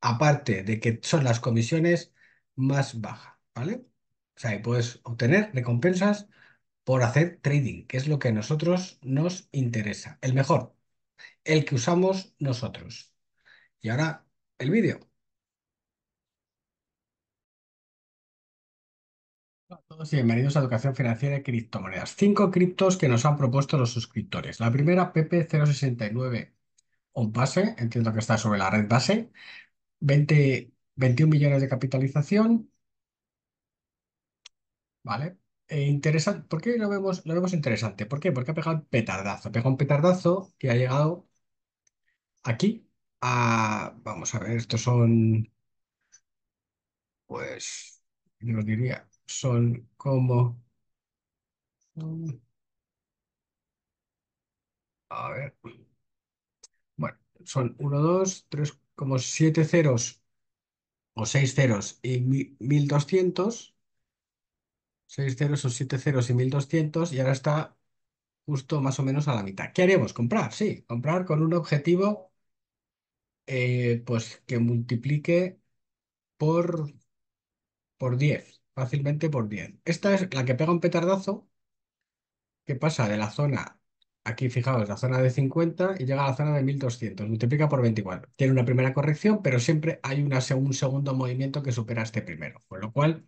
aparte de que son las comisiones más bajas, ¿vale? O sea, y puedes obtener recompensas por hacer trading, que es lo que a nosotros nos interesa, el mejor, el que usamos nosotros. Y ahora el vídeo. Hola a todos y bienvenidos a Educación Financiera y Criptomonedas. Cinco criptos que nos han propuesto los suscriptores. La primera, PP069 o base, entiendo que está sobre la red base. 21 millones de capitalización. Vale. E interesante. ¿Por qué lo vemos, lo vemos interesante? ¿Por qué? Porque ha pegado un petardazo. Ha pegado un petardazo que ha llegado aquí a. Vamos a ver, estos son. Pues. Yo diría. Son como. A ver. Bueno, son 1, 2, 3, como 7 ceros o 6 ceros y 1200, 6 ceros o 7 ceros y 1200, y ahora está justo más o menos a la mitad. ¿Qué haremos? Comprar, sí, comprar con un objetivo eh, pues que multiplique por, por 10, fácilmente por 10. Esta es la que pega un petardazo que pasa de la zona aquí fijaos, la zona de 50 y llega a la zona de 1200, multiplica por 24. Tiene una primera corrección, pero siempre hay un segundo movimiento que supera este primero, con lo cual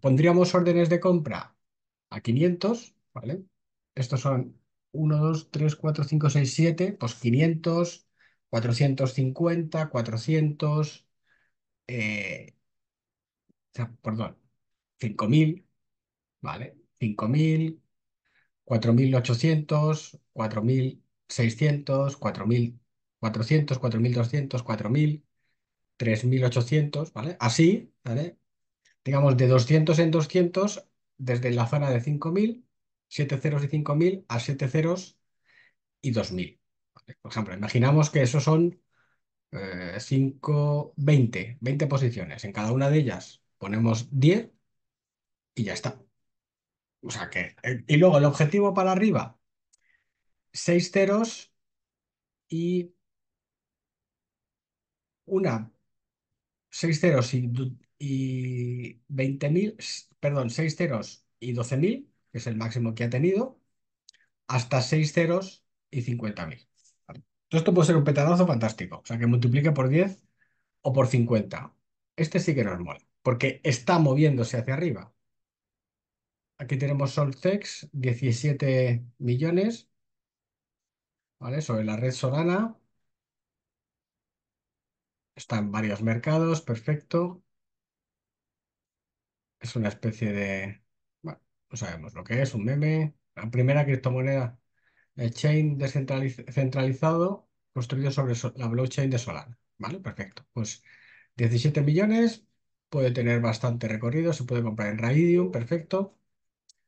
pondríamos órdenes de compra a 500, ¿vale? Estos son 1, 2, 3, 4, 5, 6, 7, pues 500, 450, 400, perdón, 5000, ¿vale? 5000, 4.800, 4.600, 4.400, 4.200, 4.000, 3.800, ¿vale? Así, ¿vale? Digamos, de 200 en 200, desde la zona de 5.000, 7 ceros y 5.000 a 7 ceros y 2.000. Por ejemplo, imaginamos que esos son 5, 20, 20 posiciones. En cada una de ellas ponemos 10 y ya está sea que. Eh, y luego el objetivo para arriba, 6 ceros y una, seis ceros y, 20.000, perdón, seis ceros y 12.000, que es el máximo que ha tenido, hasta seis ceros y 50.000. Esto puede ser un petadazo fantástico, o sea que multiplique por 10 o por 50. Este sí que nos mola, porque está moviéndose hacia arriba. Aquí tenemos Soltex, 17 millones, ¿vale? Sobre la red Solana. Está en varios mercados, perfecto. Es una especie de... Bueno, no sabemos lo que es, un meme. La primera criptomoneda chain descentralizado construido sobre la blockchain de Solana, ¿vale? Perfecto. Pues 17 millones, puede tener bastante recorrido, se puede comprar en Raidium, perfecto.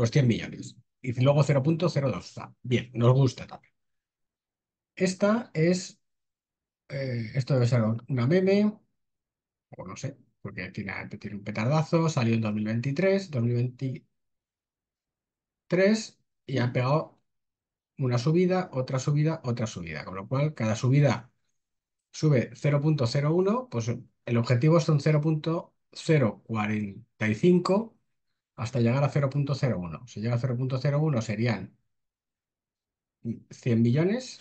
pues 100 millones. Y luego 0.02. Bien, nos gusta también. Esta es, eh, esto debe ser una meme, o no sé, porque tiene, un petardazo, salió en 2023, 2023, y ha pegado una subida, otra subida, otra subida. Con lo cual, cada subida sube 0.01, pues el objetivo son 0.045 hasta llegar a 0.01. Si llega a 0.01 serían 100 millones,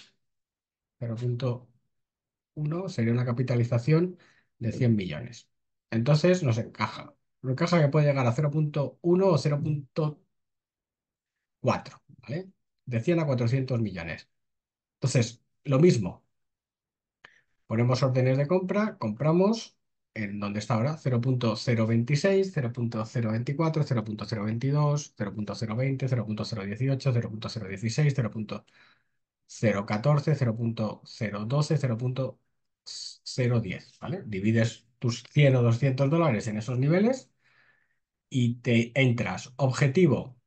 0.1 sería una capitalización de 100 millones. Entonces nos encaja. Nos encaja que puede llegar a 0.1 o 0.4, ¿vale? De 100 a 400 millones. Entonces, lo mismo. Ponemos órdenes de compra, compramos en donde está ahora, 0.026, 0.024, 0.022, 0.020, 0.018, 0.016, 0.014, 0.012, 0.010, ¿vale? Divides tus 100 o 200 dólares en esos niveles y te entras objetivo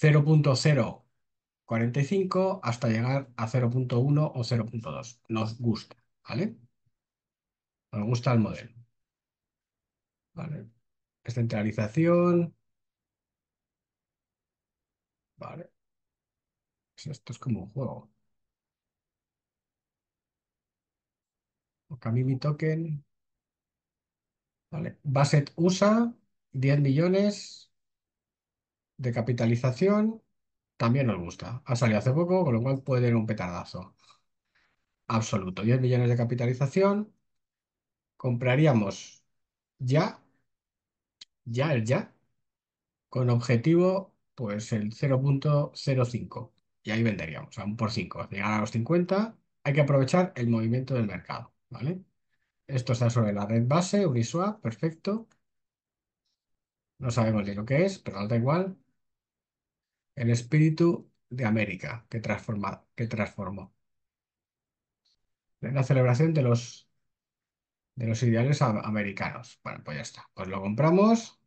0.045 hasta llegar a 0.1 o 0.2. Nos gusta, ¿vale? Nos gusta el modelo. Vale. Centralización. Vale. Pues esto es como un juego. mi token. Vale. Basset USA, 10 millones de capitalización. También nos gusta. Ha salido hace poco, con lo cual puede dar un petardazo. Absoluto. 10 millones de capitalización. Compraríamos ya ya el ya, con objetivo pues el 0.05. Y ahí venderíamos, un por 5. Llegar a los 50, hay que aprovechar el movimiento del mercado, ¿vale? Esto está sobre la red base, Uniswap, perfecto. No sabemos de lo que es, pero no da igual. El espíritu de América que, transforma, que transformó. La celebración de los de los ideales americanos. Bueno, pues ya está. Pues lo compramos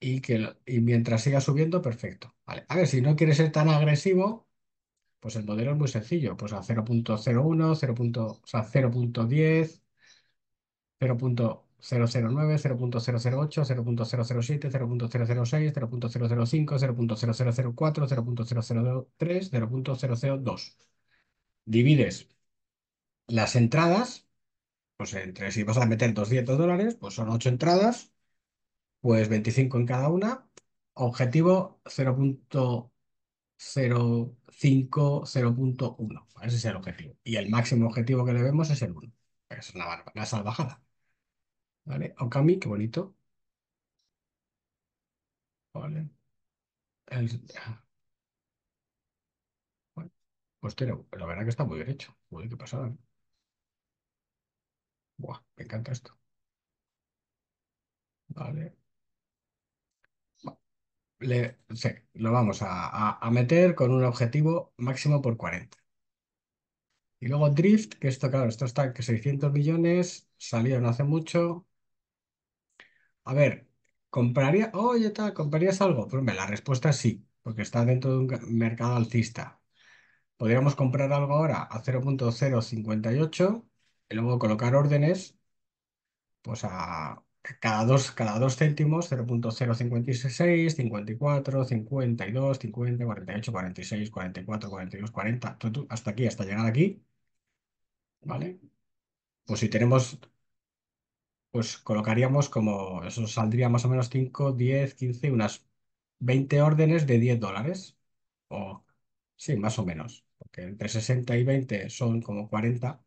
y, que mientras siga subiendo, perfecto. Vale. A ver, si no quieres ser tan agresivo, pues el modelo es muy sencillo. Pues a 0.01, 0. O sea, 0.10, 0.009, 0.008, 0.007, 0.006, 0.005, 0.0004, 0.003, 0.002. Divides las entradas pues, entre si vas a meter 200 dólares, pues son 8 entradas, pues 25 en cada una, objetivo 0.05, 0.1, ese es el objetivo. Y el máximo objetivo que le vemos es el 1, es una, una salvajada. ¿Vale? Okami, qué bonito. Vale. Ah. pues tiene, la verdad que está muy bien hecho. Uy, qué pasada me encanta esto. Vale. lo vamos a, meter con un objetivo máximo por 40. Y luego Drift, que esto, claro, esto está que 600 millones, salió no hace mucho. A ver, ¿compraría, oye, ¿comprarías algo? Pues la respuesta es sí, porque está dentro de un mercado alcista. Podríamos comprar algo ahora a 0.058 luego colocar órdenes pues a cada dos, cada dos céntimos, 0.056, 54, 52, 50, 48, 46, 44, 42, 40, hasta aquí, hasta llegar aquí. ¿Vale? Pues si tenemos, pues colocaríamos como, eso saldría más o menos 5, 10, 15, unas 20 órdenes de 10 dólares. O, sí, más o menos, porque entre 60 y 20 son como 40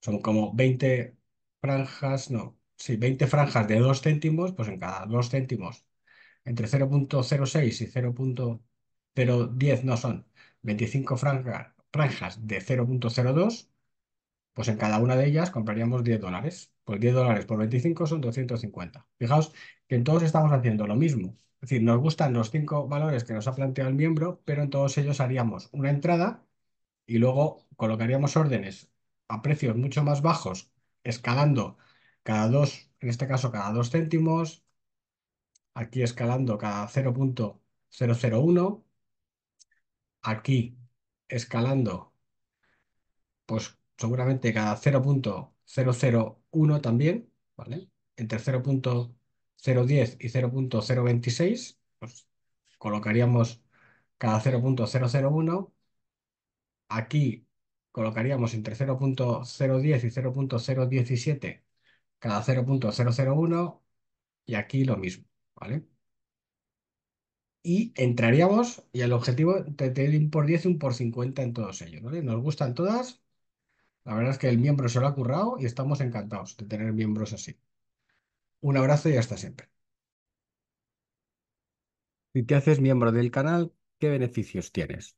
son como 20 franjas, no, sí, 20 franjas de 2 céntimos, pues en cada 2 céntimos, entre 0.06 y 0.010, no son 25 franjas de 0.02, pues en cada una de ellas compraríamos 10 dólares. Pues 10 dólares por 25 son 250. Fijaos que en todos estamos haciendo lo mismo. Es decir, nos gustan los cinco valores que nos ha planteado el miembro, pero en todos ellos haríamos una entrada y luego colocaríamos órdenes a precios mucho más bajos, escalando cada dos, en este caso cada dos céntimos, aquí escalando cada 0.001, aquí escalando pues seguramente cada 0.001 también, ¿vale? Entre 0.010 y 0.026, pues colocaríamos cada 0.001. Aquí colocaríamos entre 0.010 y 0.017 cada 0.001 y aquí lo mismo, ¿vale? Y entraríamos, y el objetivo tener un por 10 y un por 50 en todos ellos, Nos gustan todas, la verdad es que el miembro se lo ha currado y estamos encantados de tener miembros así. Un abrazo y hasta siempre. Si te haces miembro del canal, ¿qué beneficios tienes?